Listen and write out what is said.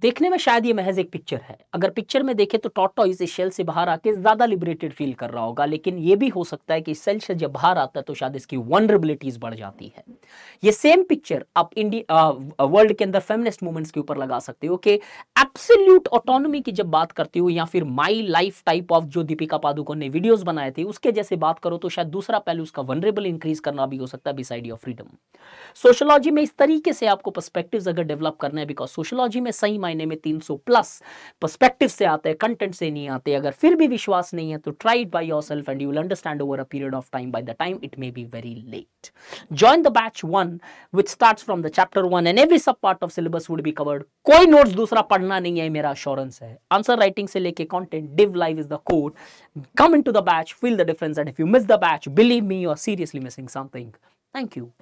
देखने में शायद ये महज एक पिक्चर है अगर पिक्चर में देखें तो टॉटो इस शेल से बाहर आके ज़्यादा लिबरेटेड फील कर रहा होगा लेकिन ये भी हो सकता है कि सेल से जब बाहर आता है तो शायद इसकी वनरेबिलिटीज़ बढ़ जाती है ये सेम पिक्चर आप इंडिया वर्ल्ड के अंदर फेमनिस्ट मूवमेंट्स के ऊपर लगा सकते हो कि एब्सोल्यूट ऑटोनोमी की जब बात करती हो या फिर माई लाइफ टाइप ऑफ जो दीपिका पादुकोण ने वीडियोज़ बनाए थे उसके जैसे बात करो तो शायद दूसरा पहले उसका वनरेबल इंक्रीज करना भी हो सकता है बिसाइड योर फ्रीडम सोशोलॉजी में इस तरीके से आपको परस्पेक्टिव अगर डेवलप करना है बिकॉज सोशोलॉजी में सही महीने में 300 प्लस पर्सपेक्टिव से आते हैं कंटेंट से नहीं आते अगर फिर भी विश्वास नहीं है तो try it by yourself and you'll understand over a period of time by the time it may be very late join the batch one which start from the chapter one and every sub part of syllabus would be covered कोई note दूसरा पढ़ना नहीं है मेरा assurance है answer writing से लेके content div live is the code into the batch feel the difference and if you miss the batch believe me you are seriously missing something thank you